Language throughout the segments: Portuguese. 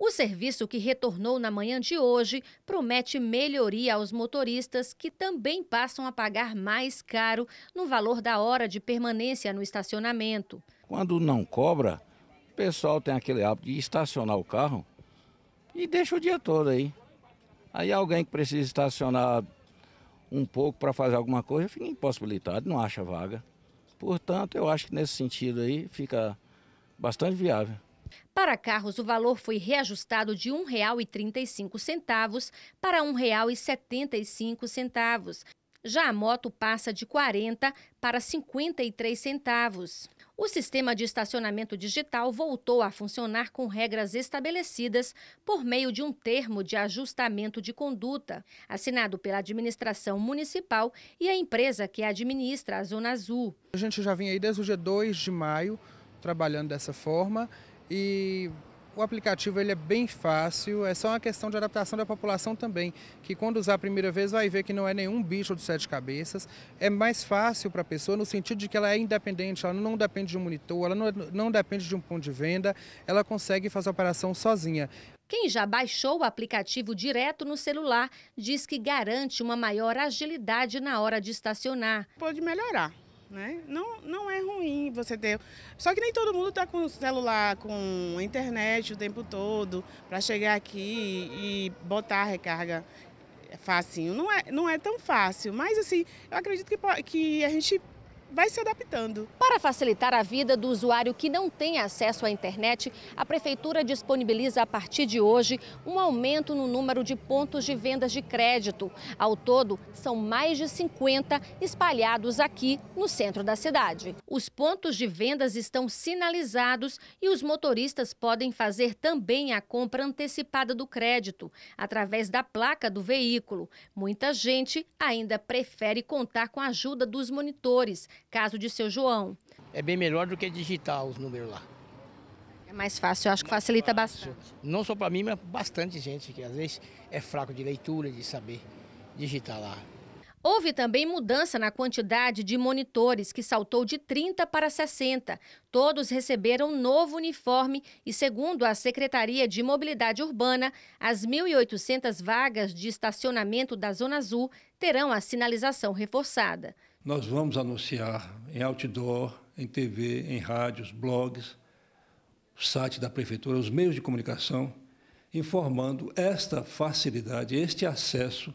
O serviço que retornou na manhã de hoje promete melhoria aos motoristas que também passam a pagar mais caro no valor da hora de permanência no estacionamento. Quando não cobra, o pessoal tem aquele hábito de estacionar o carro e deixa o dia todo aí. Aí alguém que precisa estacionar um pouco para fazer alguma coisa fica impossibilitado, não acha vaga. Portanto, eu acho que nesse sentido aí fica bastante viável. Para carros, o valor foi reajustado de R$ 1,35 para R$ 1,75. Já a moto passa de 40 para 53 centavos. O sistema de estacionamento digital voltou a funcionar com regras estabelecidas por meio de um termo de ajustamento de conduta, assinado pela administração municipal e a empresa que administra a Zona Azul. A gente já vinha aí desde o dia 2 de maio trabalhando dessa forma e o aplicativo ele é bem fácil, é só uma questão de adaptação da população também, que quando usar a primeira vez vai ver que não é nenhum bicho de sete cabeças. É mais fácil para a pessoa no sentido de que ela é independente, ela não depende de um monitor, ela não, não depende de um ponto de venda, ela consegue fazer a operação sozinha. Quem já baixou o aplicativo direto no celular diz que garante uma maior agilidade na hora de estacionar. Pode melhorar. Né? Não, não é ruim você ter. Só que nem todo mundo está com o celular, com a internet o tempo todo, para chegar aqui e botar a recarga facinho. Não é, não é tão fácil, mas assim, eu acredito que, que a gente vai se adaptando. Para facilitar a vida do usuário que não tem acesso à internet, a Prefeitura disponibiliza a partir de hoje um aumento no número de pontos de vendas de crédito. Ao todo, são mais de 50 espalhados aqui no centro da cidade. Os pontos de vendas estão sinalizados e os motoristas podem fazer também a compra antecipada do crédito, através da placa do veículo. Muita gente ainda prefere contar com a ajuda dos monitores caso de seu João. É bem melhor do que digitar os números lá. É mais fácil, eu acho que facilita fácil. bastante. Não só para mim, mas bastante gente, que às vezes é fraco de leitura, de saber digitar lá. Houve também mudança na quantidade de monitores, que saltou de 30 para 60. Todos receberam novo uniforme e, segundo a Secretaria de Mobilidade Urbana, as 1.800 vagas de estacionamento da Zona Azul terão a sinalização reforçada. Nós vamos anunciar em outdoor, em TV, em rádios, blogs, site da Prefeitura, os meios de comunicação, informando esta facilidade, este acesso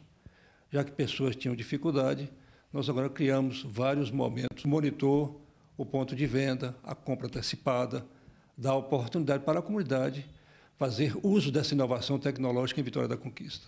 já que pessoas tinham dificuldade, nós agora criamos vários momentos monitor o ponto de venda, a compra antecipada, dá oportunidade para a comunidade fazer uso dessa inovação tecnológica em Vitória da Conquista.